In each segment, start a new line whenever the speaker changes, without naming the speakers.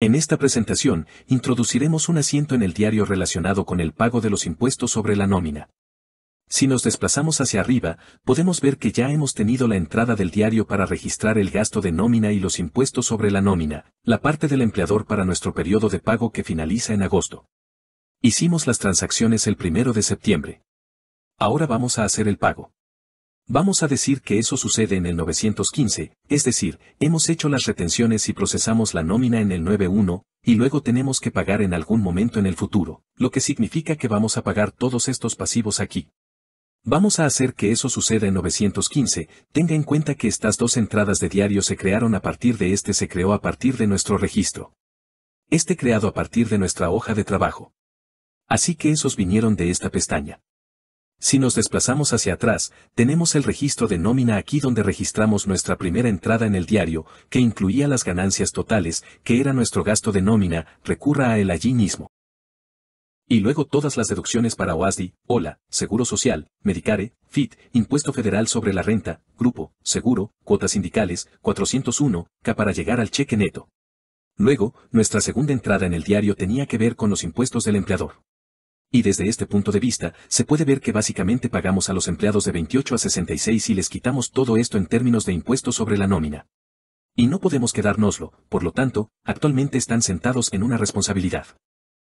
En esta presentación, introduciremos un asiento en el diario relacionado con el pago de los impuestos sobre la nómina. Si nos desplazamos hacia arriba, podemos ver que ya hemos tenido la entrada del diario para registrar el gasto de nómina y los impuestos sobre la nómina, la parte del empleador para nuestro periodo de pago que finaliza en agosto. Hicimos las transacciones el primero de septiembre. Ahora vamos a hacer el pago. Vamos a decir que eso sucede en el 915, es decir, hemos hecho las retenciones y procesamos la nómina en el 91, y luego tenemos que pagar en algún momento en el futuro, lo que significa que vamos a pagar todos estos pasivos aquí. Vamos a hacer que eso suceda en 915, tenga en cuenta que estas dos entradas de diario se crearon a partir de este se creó a partir de nuestro registro. Este creado a partir de nuestra hoja de trabajo. Así que esos vinieron de esta pestaña. Si nos desplazamos hacia atrás, tenemos el registro de nómina aquí donde registramos nuestra primera entrada en el diario, que incluía las ganancias totales, que era nuestro gasto de nómina, recurra a él allí mismo. Y luego todas las deducciones para OASDI, OLA, Seguro Social, Medicare, FIT, Impuesto Federal sobre la Renta, Grupo, Seguro, Cuotas Sindicales, 401, K para llegar al cheque neto. Luego, nuestra segunda entrada en el diario tenía que ver con los impuestos del empleador. Y desde este punto de vista, se puede ver que básicamente pagamos a los empleados de 28 a 66 y les quitamos todo esto en términos de impuestos sobre la nómina. Y no podemos quedárnoslo, por lo tanto, actualmente están sentados en una responsabilidad.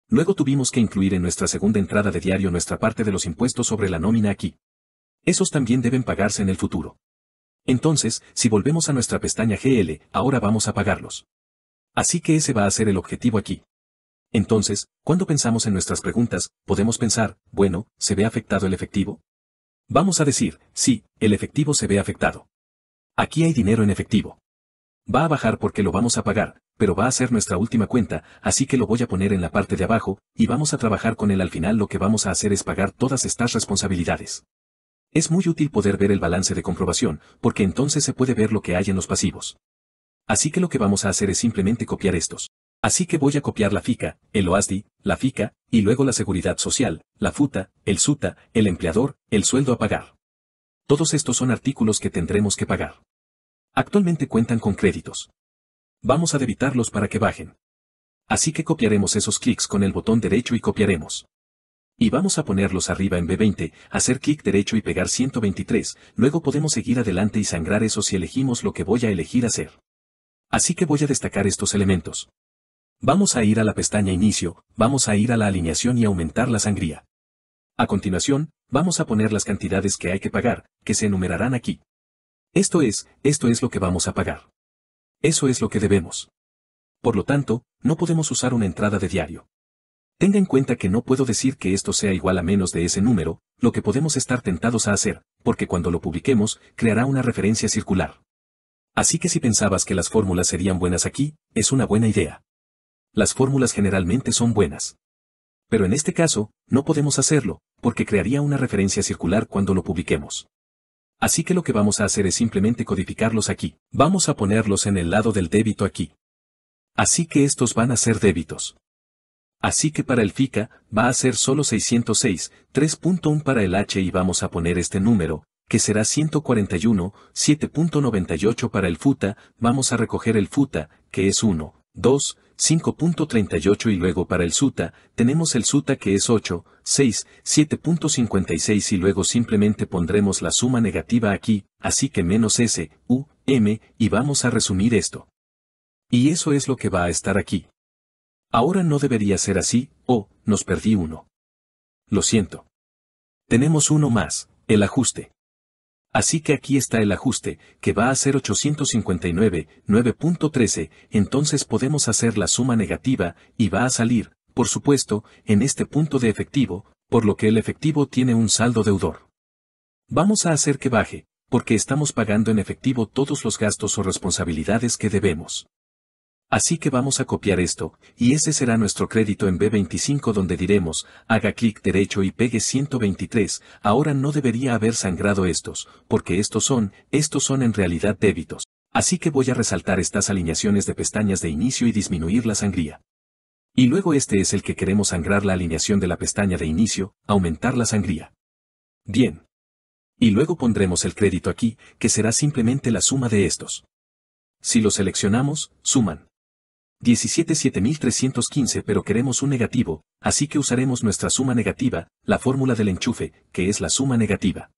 Luego tuvimos que incluir en nuestra segunda entrada de diario nuestra parte de los impuestos sobre la nómina aquí. Esos también deben pagarse en el futuro. Entonces, si volvemos a nuestra pestaña GL, ahora vamos a pagarlos. Así que ese va a ser el objetivo aquí. Entonces, cuando pensamos en nuestras preguntas, podemos pensar, bueno, ¿se ve afectado el efectivo? Vamos a decir, sí, el efectivo se ve afectado. Aquí hay dinero en efectivo. Va a bajar porque lo vamos a pagar, pero va a ser nuestra última cuenta, así que lo voy a poner en la parte de abajo, y vamos a trabajar con él al final lo que vamos a hacer es pagar todas estas responsabilidades. Es muy útil poder ver el balance de comprobación, porque entonces se puede ver lo que hay en los pasivos. Así que lo que vamos a hacer es simplemente copiar estos. Así que voy a copiar la FICA, el OASDI, la FICA, y luego la seguridad social, la FUTA, el SUTA, el empleador, el sueldo a pagar. Todos estos son artículos que tendremos que pagar. Actualmente cuentan con créditos. Vamos a debitarlos para que bajen. Así que copiaremos esos clics con el botón derecho y copiaremos. Y vamos a ponerlos arriba en B20, hacer clic derecho y pegar 123, luego podemos seguir adelante y sangrar eso si elegimos lo que voy a elegir hacer. Así que voy a destacar estos elementos. Vamos a ir a la pestaña Inicio, vamos a ir a la alineación y aumentar la sangría. A continuación, vamos a poner las cantidades que hay que pagar, que se enumerarán aquí. Esto es, esto es lo que vamos a pagar. Eso es lo que debemos. Por lo tanto, no podemos usar una entrada de diario. Tenga en cuenta que no puedo decir que esto sea igual a menos de ese número, lo que podemos estar tentados a hacer, porque cuando lo publiquemos, creará una referencia circular. Así que si pensabas que las fórmulas serían buenas aquí, es una buena idea las fórmulas generalmente son buenas. Pero en este caso, no podemos hacerlo, porque crearía una referencia circular cuando lo publiquemos. Así que lo que vamos a hacer es simplemente codificarlos aquí. Vamos a ponerlos en el lado del débito aquí. Así que estos van a ser débitos. Así que para el FICA, va a ser solo 606, 3.1 para el H y vamos a poner este número, que será 141, 7.98 para el FUTA, vamos a recoger el FUTA, que es 1, 2, 5.38 y luego para el suta, tenemos el suta que es 8, 6, 7.56 y luego simplemente pondremos la suma negativa aquí, así que menos S, U, M, y vamos a resumir esto. Y eso es lo que va a estar aquí. Ahora no debería ser así, o, oh, nos perdí uno. Lo siento. Tenemos uno más, el ajuste. Así que aquí está el ajuste, que va a ser 859, 9.13, entonces podemos hacer la suma negativa, y va a salir, por supuesto, en este punto de efectivo, por lo que el efectivo tiene un saldo deudor. Vamos a hacer que baje, porque estamos pagando en efectivo todos los gastos o responsabilidades que debemos. Así que vamos a copiar esto, y ese será nuestro crédito en B25 donde diremos, haga clic derecho y pegue 123, ahora no debería haber sangrado estos, porque estos son, estos son en realidad débitos. Así que voy a resaltar estas alineaciones de pestañas de inicio y disminuir la sangría. Y luego este es el que queremos sangrar la alineación de la pestaña de inicio, aumentar la sangría. Bien. Y luego pondremos el crédito aquí, que será simplemente la suma de estos. Si lo seleccionamos, suman. 177315 pero queremos un negativo, así que usaremos nuestra suma negativa, la fórmula del enchufe, que es la suma negativa.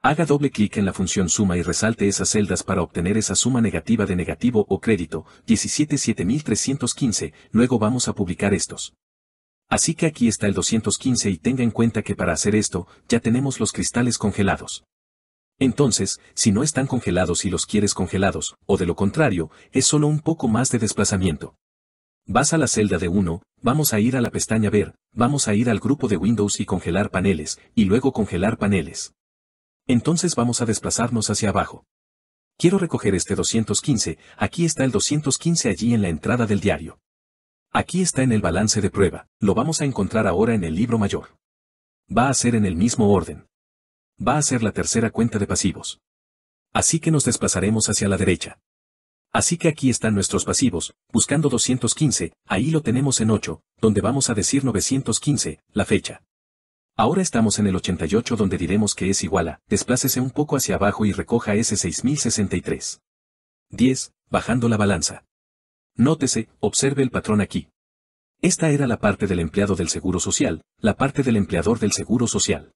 Haga doble clic en la función suma y resalte esas celdas para obtener esa suma negativa de negativo o crédito, 177315, luego vamos a publicar estos. Así que aquí está el 215 y tenga en cuenta que para hacer esto, ya tenemos los cristales congelados. Entonces, si no están congelados y los quieres congelados, o de lo contrario, es solo un poco más de desplazamiento. Vas a la celda de 1, vamos a ir a la pestaña Ver, vamos a ir al grupo de Windows y congelar paneles, y luego congelar paneles. Entonces vamos a desplazarnos hacia abajo. Quiero recoger este 215, aquí está el 215 allí en la entrada del diario. Aquí está en el balance de prueba, lo vamos a encontrar ahora en el libro mayor. Va a ser en el mismo orden va a ser la tercera cuenta de pasivos. Así que nos desplazaremos hacia la derecha. Así que aquí están nuestros pasivos, buscando 215, ahí lo tenemos en 8, donde vamos a decir 915, la fecha. Ahora estamos en el 88 donde diremos que es igual a, desplácese un poco hacia abajo y recoja ese 6063. 10, bajando la balanza. Nótese, observe el patrón aquí. Esta era la parte del empleado del Seguro Social, la parte del empleador del Seguro Social.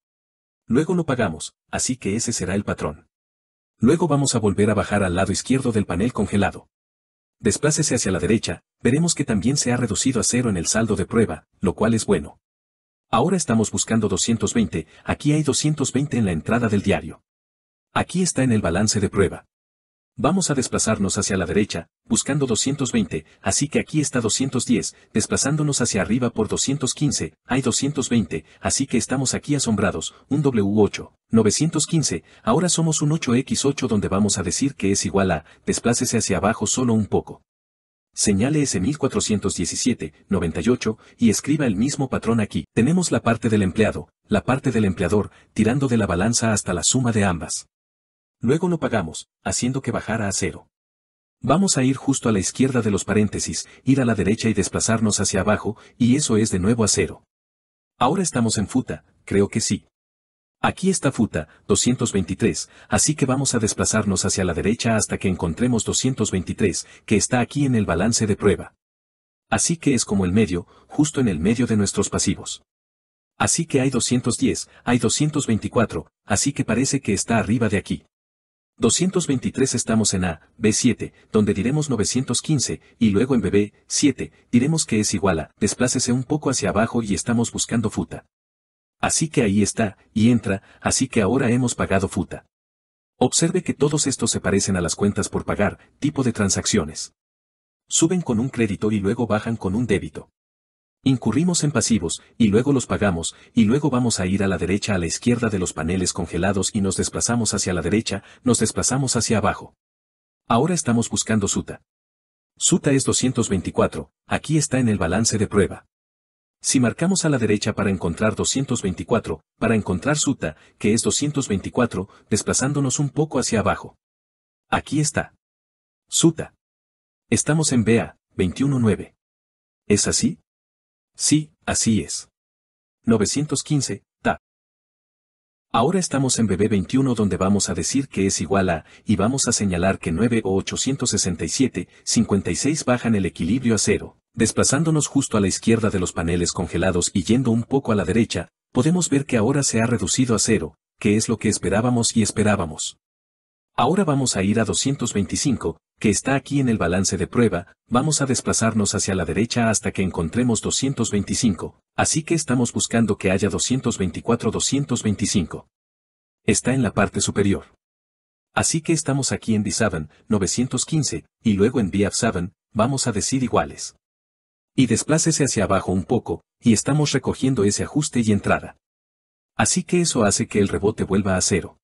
Luego lo pagamos, así que ese será el patrón. Luego vamos a volver a bajar al lado izquierdo del panel congelado. Desplácese hacia la derecha, veremos que también se ha reducido a cero en el saldo de prueba, lo cual es bueno. Ahora estamos buscando 220, aquí hay 220 en la entrada del diario. Aquí está en el balance de prueba. Vamos a desplazarnos hacia la derecha, buscando 220, así que aquí está 210, desplazándonos hacia arriba por 215, hay 220, así que estamos aquí asombrados, un W8, 915, ahora somos un 8X8 donde vamos a decir que es igual a, desplácese hacia abajo solo un poco. Señale ese 1417, 98, y escriba el mismo patrón aquí. Tenemos la parte del empleado, la parte del empleador, tirando de la balanza hasta la suma de ambas. Luego lo pagamos, haciendo que bajara a cero. Vamos a ir justo a la izquierda de los paréntesis, ir a la derecha y desplazarnos hacia abajo, y eso es de nuevo a cero. Ahora estamos en futa, creo que sí. Aquí está futa, 223, así que vamos a desplazarnos hacia la derecha hasta que encontremos 223, que está aquí en el balance de prueba. Así que es como el medio, justo en el medio de nuestros pasivos. Así que hay 210, hay 224, así que parece que está arriba de aquí. 223 estamos en A, B7, donde diremos 915, y luego en BB, 7, diremos que es igual a, desplácese un poco hacia abajo y estamos buscando futa. Así que ahí está, y entra, así que ahora hemos pagado futa. Observe que todos estos se parecen a las cuentas por pagar, tipo de transacciones. Suben con un crédito y luego bajan con un débito. Incurrimos en pasivos, y luego los pagamos, y luego vamos a ir a la derecha a la izquierda de los paneles congelados y nos desplazamos hacia la derecha, nos desplazamos hacia abajo. Ahora estamos buscando Suta. Suta es 224, aquí está en el balance de prueba. Si marcamos a la derecha para encontrar 224, para encontrar Suta, que es 224, desplazándonos un poco hacia abajo. Aquí está. Suta. Estamos en BA, 219. ¿Es así? Sí, así es. 915, ta. Ahora estamos en BB21 donde vamos a decir que es igual a, y vamos a señalar que 9 o 867, 56 bajan el equilibrio a cero. Desplazándonos justo a la izquierda de los paneles congelados y yendo un poco a la derecha, podemos ver que ahora se ha reducido a cero, que es lo que esperábamos y esperábamos. Ahora vamos a ir a 225, que está aquí en el balance de prueba, vamos a desplazarnos hacia la derecha hasta que encontremos 225, así que estamos buscando que haya 224-225. Está en la parte superior. Así que estamos aquí en b 7 915, y luego en BF7, vamos a decir iguales. Y desplácese hacia abajo un poco, y estamos recogiendo ese ajuste y entrada. Así que eso hace que el rebote vuelva a cero.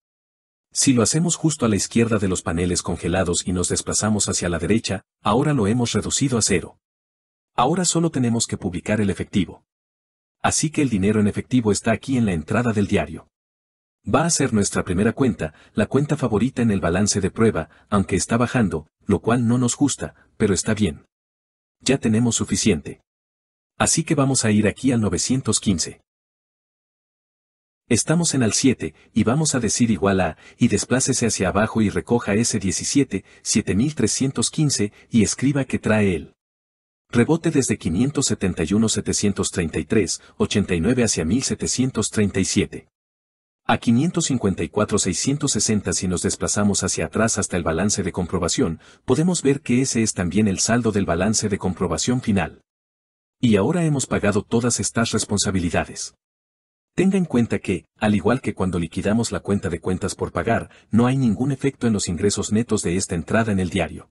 Si lo hacemos justo a la izquierda de los paneles congelados y nos desplazamos hacia la derecha, ahora lo hemos reducido a cero. Ahora solo tenemos que publicar el efectivo. Así que el dinero en efectivo está aquí en la entrada del diario. Va a ser nuestra primera cuenta, la cuenta favorita en el balance de prueba, aunque está bajando, lo cual no nos gusta, pero está bien. Ya tenemos suficiente. Así que vamos a ir aquí al 915. Estamos en al 7, y vamos a decir igual a, y desplácese hacia abajo y recoja ese 17, 7315, y escriba que trae el rebote desde 571-733, 89 hacia 1737. A 554-660 si nos desplazamos hacia atrás hasta el balance de comprobación, podemos ver que ese es también el saldo del balance de comprobación final. Y ahora hemos pagado todas estas responsabilidades. Tenga en cuenta que, al igual que cuando liquidamos la cuenta de cuentas por pagar, no hay ningún efecto en los ingresos netos de esta entrada en el diario.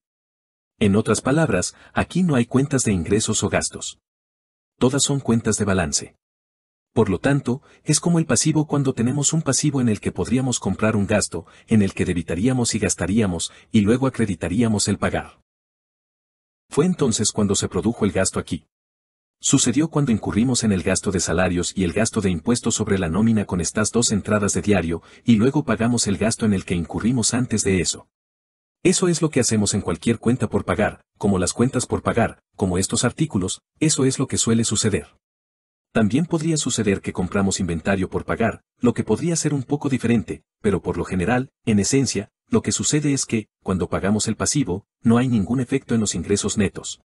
En otras palabras, aquí no hay cuentas de ingresos o gastos. Todas son cuentas de balance. Por lo tanto, es como el pasivo cuando tenemos un pasivo en el que podríamos comprar un gasto, en el que debitaríamos y gastaríamos, y luego acreditaríamos el pagar. Fue entonces cuando se produjo el gasto aquí. Sucedió cuando incurrimos en el gasto de salarios y el gasto de impuestos sobre la nómina con estas dos entradas de diario, y luego pagamos el gasto en el que incurrimos antes de eso. Eso es lo que hacemos en cualquier cuenta por pagar, como las cuentas por pagar, como estos artículos, eso es lo que suele suceder. También podría suceder que compramos inventario por pagar, lo que podría ser un poco diferente, pero por lo general, en esencia, lo que sucede es que, cuando pagamos el pasivo, no hay ningún efecto en los ingresos netos.